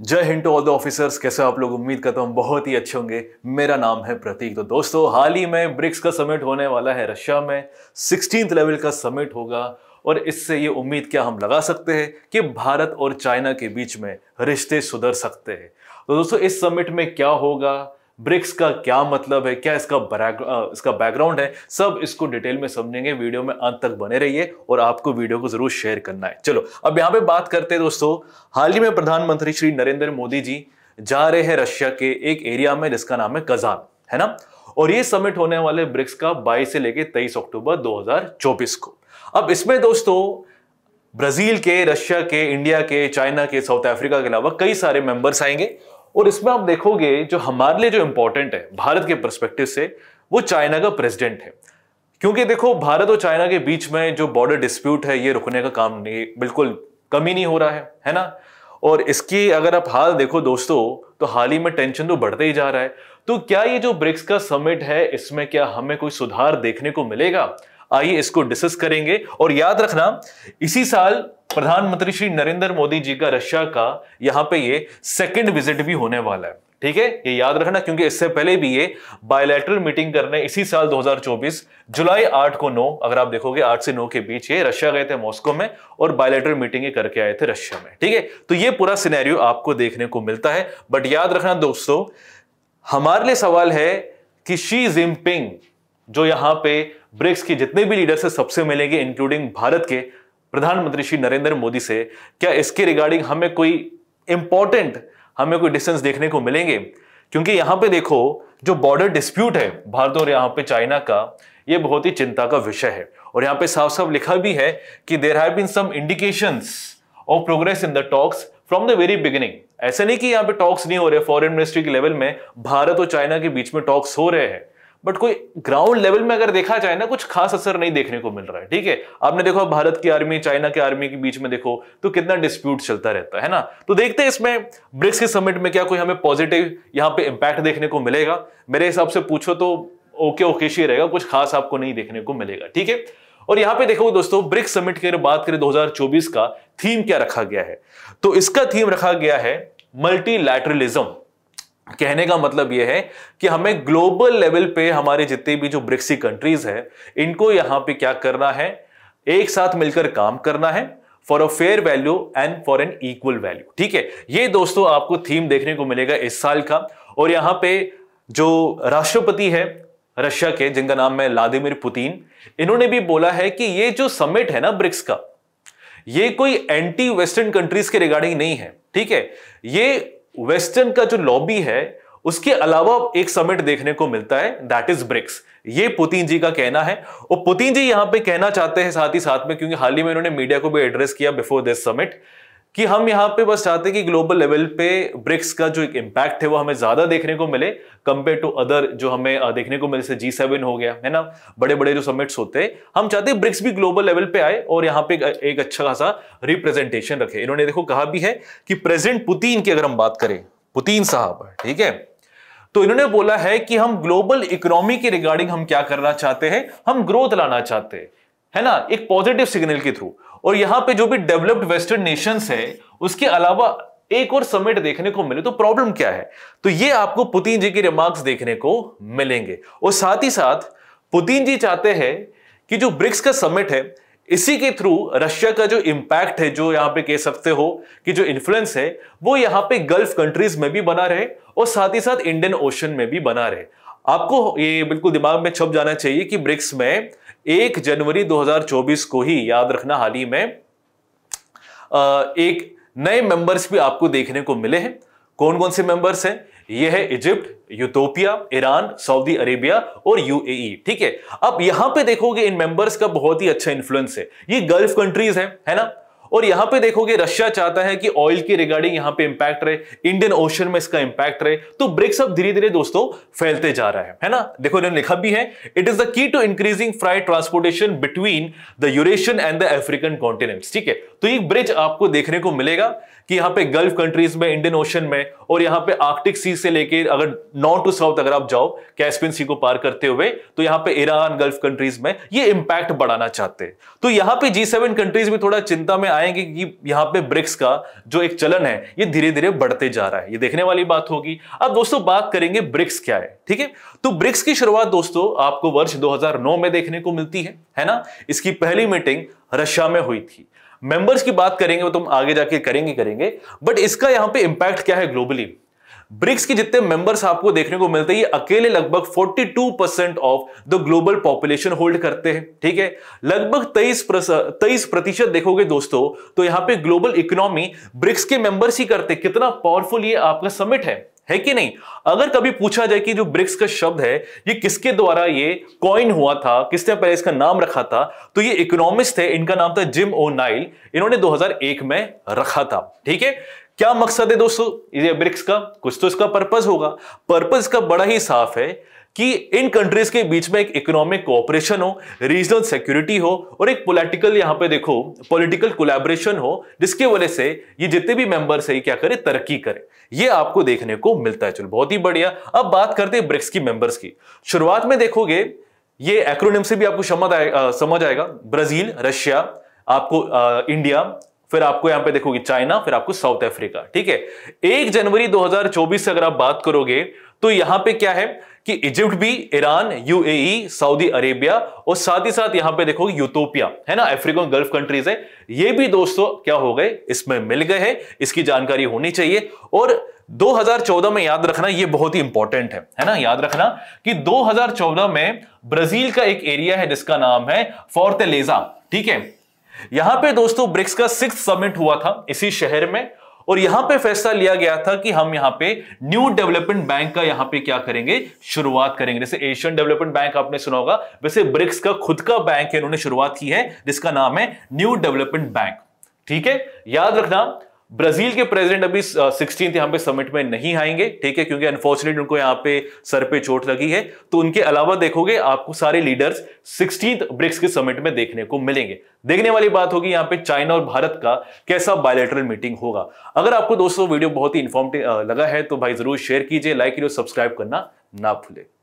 जय हिंद to all the officers कैसे आप लोग उम्मीद करता हूँ बहुत ही अच्छे होंगे मेरा नाम है प्रतीक तो दोस्तों हाल ही में ब्रिक्स का समिट होने वाला है रशिया में सिक्सटीन लेवल का समिट होगा और इससे ये उम्मीद क्या हम लगा सकते हैं कि भारत और चाइना के बीच में रिश्ते सुधर सकते हैं तो दोस्तों इस समिट में क्या होगा ब्रिक्स का क्या मतलब है क्या इसका इसका बैकग्राउंड है सब इसको डिटेल में समझेंगे वीडियो में अंत तक बने रहिए और आपको वीडियो को जरूर शेयर करना है चलो अब यहाँ पे बात करते हैं दोस्तों हाल ही में प्रधानमंत्री श्री नरेंद्र मोदी जी जा रहे हैं रशिया के एक एरिया में जिसका नाम है कजान है ना और ये समिट होने वाले ब्रिक्स का 22 से लेके 23 अक्टूबर 2024 को अब इसमें दोस्तों ब्राजील के रशिया के इंडिया के चाइना के साउथ अफ्रीका के अलावा कई सारे मेंबर्स आएंगे और इसमें आप देखोगे जो हमारे लिए जो इंपॉर्टेंट है भारत के परस्पेक्टिव से वो चाइना का प्रेसिडेंट है क्योंकि देखो भारत और चाइना के बीच में जो बॉर्डर डिस्प्यूट है ये रुकने का काम नहीं बिल्कुल कम ही नहीं हो रहा है है ना और इसकी अगर आप हाल देखो दोस्तों तो हाल ही में टेंशन तो बढ़ते ही जा रहा है तो क्या ये जो ब्रिक्स का समिट है इसमें क्या हमें कोई सुधार देखने को मिलेगा आइए इसको डिस्कस करेंगे और याद रखना इसी साल प्रधानमंत्री श्री नरेंद्र मोदी जी का रशिया का यहां पे ये सेकंड विजिट भी होने वाला है ठीक है ये याद रखना क्योंकि इससे पहले भी ये बायोलेटरल मीटिंग करने इसी साल 2024 जुलाई 8 को 9 अगर आप देखोगे 8 से 9 के बीच ये रशिया गए थे मॉस्को में और बायोलेटरल मीटिंग ये करके आए थे रशिया में ठीक है तो ये पूरा सिनेरियो आपको देखने को मिलता है बट याद रखना दोस्तों हमारे लिए सवाल है कि शी जिनपिंग जो यहां पे ब्रिक्स के जितने भी लीडर्स है सबसे मिलेंगे इंक्लूडिंग भारत के प्रधानमंत्री श्री नरेंद्र मोदी से क्या इसके रिगार्डिंग हमें कोई इंपॉर्टेंट हमें कोई डिस्टेंस देखने को मिलेंगे क्योंकि यहां पे देखो जो बॉर्डर डिस्प्यूट है भारत और यहां पे चाइना का ये बहुत ही चिंता का विषय है और यहां पे साफ साफ लिखा भी है कि there have been some indications of progress in the talks from the very beginning ऐसे नहीं कि यहां पे टॉक्स नहीं हो रहे फॉरेन मिनिस्ट्री के लेवल में भारत और चाइना के बीच में टॉक्स हो रहे हैं बट कोई ग्राउंड लेवल में अगर देखा जाए ना कुछ खास असर नहीं देखने को मिल रहा है ठीक है आपने देखो भारत की आर्मी चाइना की आर्मी के बीच में देखो तो कितना डिस्प्यूट चलता रहता है ना तो देखते हैं इसमें ब्रिक्स के समिट में क्या कोई हमें पॉजिटिव यहाँ पे इम्पैक्ट देखने को मिलेगा मेरे हिसाब से पूछो तो ओके ओके शी रहेगा कुछ खास आपको नहीं देखने को मिलेगा ठीक है और यहाँ पे देखो दोस्तों ब्रिक्स समिट की बात करें 2024 का थीम क्या रखा गया है तो इसका थीम रखा गया है मल्टीलैटरलिज्म कहने का मतलब यह है कि हमें ग्लोबल लेवल पे हमारे जितने भी जो ब्रिक्सी कंट्रीज है इनको यहां पे क्या करना है एक साथ मिलकर काम करना है for a fair value and for an equal value ठीक है ये दोस्तों आपको थीम देखने को मिलेगा इस साल का और यहां पे जो राष्ट्रपति है रशिया के जिनका नाम है व्लादिमिर पुतिन इन्होंने भी बोला है कि ये जो समिट है ना ब्रिक्स का ये कोई एंटी वेस्टर्न कंट्रीज के रिगार्डिंग नहीं है ठीक है ये वेस्टर्न का जो लॉबी है उसके अलावा एक समिट देखने को मिलता है दैट इज ब्रिक्स ये पुतिन जी का कहना है और पुतिन जी यहां पे कहना चाहते हैं साथ ही साथ में क्योंकि हाल ही में उन्होंने मीडिया को भी एड्रेस किया बिफोर दिस समिट कि हम यहां पे बस चाहते हैं कि ग्लोबल लेवल पे ब्रिक्स का जो एक इंपैक्ट है वो हमें ज्यादा देखने को मिले कंपेयर टू अदर जो हमें देखने को मिले जैसे जी सेवन हो गया है ना बड़े बड़े जो समिट्स होते हैं हम चाहते हैं ब्रिक्स भी ग्लोबल लेवल पे आए और यहाँ पे एक अच्छा खासा रिप्रेजेंटेशन रखे इन्होंने देखो कहा भी है कि प्रेजेंट पुतिन की अगर हम बात करें पुतिन साहब ठीक है तो इन्होंने बोला है कि हम ग्लोबल इकोनॉमी के रिगार्डिंग हम क्या करना चाहते हैं हम ग्रोथ लाना चाहते हैं है ना एक पॉजिटिव सिग्नल के थ्रू और यहां पे जो भी डेवलप्ड वेस्टर्न नेशंस है उसके अलावा एक और समिट देखने को मिले तो प्रॉब्लम क्या है तो ये आपको पुतिन जी के रिमार्क्स देखने को मिलेंगे और साथ ही साथ पुतिन जी चाहते हैं कि जो ब्रिक्स का समिट है इसी के थ्रू रशिया का जो इंपैक्ट है जो यहां पे कह सकते हो कि जो इन्फ्लुएंस है वो यहां पे गल्फ कंट्रीज में भी बना रहे और साथ ही साथ इंडियन ओशन में भी बना रहे आपको ये बिल्कुल दिमाग में छप जाना चाहिए कि ब्रिक्स में एक जनवरी 2024 को ही याद रखना हाल ही में एक नए मेंबर्स भी आपको देखने को मिले हैं कौन कौन से मेंबर्स हैं यह है Egypt Ethiopia Iran Saudi Arabia और यूएई ठीक है अब यहां पे देखोगे इन मेंबर्स का बहुत ही अच्छा इन्फ्लुएंस है ये गल्फ कंट्रीज है है ना और यहां पे देखोगे रशिया चाहता है कि ऑयल की रिगार्डिंग यहां पे इंपैक्ट रहे इंडियन ओशन में इसका इंपैक्ट रहे तो ब्रिक्स अब धीरे धीरे दोस्तों फैलते जा रहा है है ना देखो इन्होंने लिखा भी है it is the key to increasing freight transportation between the Eurasian and the African continent ठीक है तो ये ब्रिज आपको देखने को मिलेगा कि यहां पे गल्फ कंट्रीज में इंडियन ओशन में और यहां पे आर्कटिक सी से लेकर अगर नॉर्थ टू साउथ अगर आप जाओ कैस्पियन सी को पार करते हुए तो यहां पे ईरान गल्फ कंट्रीज में ये इंपैक्ट बढ़ाना चाहते हैं तो यहां पे जी सेवन कंट्रीज भी थोड़ा चिंता में आएंगे कि यहाँ पे ब्रिक्स का जो एक चलन है ये धीरे धीरे बढ़ते जा रहा है ये देखने वाली बात होगी अब दोस्तों बात करेंगे ब्रिक्स क्या है ठीक है तो ब्रिक्स की शुरुआत दोस्तों आपको वर्ष 2009 में देखने को मिलती है है ना इसकी पहली मीटिंग रशिया में हुई थी मेंबर्स की बात करेंगे वो तुम तो आगे जाके करेंगे करेंगे बट इसका यहां पे इंपैक्ट क्या है ग्लोबली ब्रिक्स के जितने मेंबर्स आपको देखने को मिलते हैं ये अकेले लगभग 42 percent of the global population hold करते हैं ठीक है लगभग 23 तेईस प्रतिशत देखोगे दोस्तों तो यहां पे ग्लोबल इकोनॉमी ब्रिक्स के मेंबर्स ही करते हैं कितना पावरफुल ये आपका समिट है है कि नहीं अगर कभी पूछा जाए कि जो ब्रिक्स का शब्द है ये किसके द्वारा ये कॉइन हुआ था किसने पहले इसका नाम रखा था तो ये इकोनॉमिस्ट थे इनका नाम था जिम ओ नाइल इन्होंने 2001 में रखा था ठीक है क्या मकसद है दोस्तों ये ब्रिक्स का कुछ तो इसका पर्पज होगा पर्पज का बड़ा ही साफ है कि इन कंट्रीज के बीच में एक इकोनॉमिक कोऑपरेशन हो रीजनल सिक्योरिटी हो और एक पॉलिटिकल यहां पे देखो पॉलिटिकल कोलैबोरेशन हो जिसके वजह से ये जितने भी मेंबर्स है क्या करें तरक्की करें ये आपको देखने को मिलता है चलो बहुत ही बढ़िया अब बात करते हैं ब्रिक्स की मेंबर्स की शुरुआत में देखोगे ये एक्रोनिम से भी आपको समझ आएगा समझ आएगा ब्राजील रशिया आपको आ, इंडिया फिर आपको यहां पे देखोगे चाइना फिर आपको साउथ अफ्रीका ठीक है एक जनवरी 2024 से अगर आप बात करोगे तो यहां पे क्या है कि इजिप्ट भी ईरान यूएई सऊदी अरेबिया और साथ ही साथ यहां पे देखोगे यूटोपिया है ना अफ्रीकन गल्फ कंट्रीज है ये भी दोस्तों क्या हो गए इसमें मिल गए हैं इसकी जानकारी होनी चाहिए और 2014 में याद रखना ये बहुत ही इंपॉर्टेंट है है ना याद रखना कि 2014 में ब्राजील का एक एरिया है जिसका नाम है फोर्टेलेजा ठीक है यहां पे दोस्तों ब्रिक्स का सिक्स समिट हुआ था इसी शहर में और यहां पे फैसला लिया गया था कि हम यहां पे न्यू डेवलपमेंट बैंक का यहां पे क्या करेंगे शुरुआत करेंगे जैसे एशियन डेवलपमेंट बैंक आपने सुना होगा वैसे ब्रिक्स का खुद का बैंक है इन्होंने शुरुआत की है जिसका नाम है न्यू डेवलपमेंट बैंक ठीक है याद रखना ब्राजील के प्रेसिडेंट अभी सिक्सटीन यहां पे समिट में नहीं आएंगे ठीक है क्योंकि अनफॉर्चुनेट उनको यहां पे सर पे चोट लगी है तो उनके अलावा देखोगे आपको सारे लीडर्स सिक्सटीन ब्रिक्स के समिट में देखने को मिलेंगे देखने वाली बात होगी यहां पे चाइना और भारत का कैसा बायोलेटरल मीटिंग होगा अगर आपको दोस्तों वीडियो बहुत ही इन्फॉर्मेटिव लगा है तो भाई जरूर शेयर कीजिए लाइक कीजिए सब्सक्राइब करना ना भूलें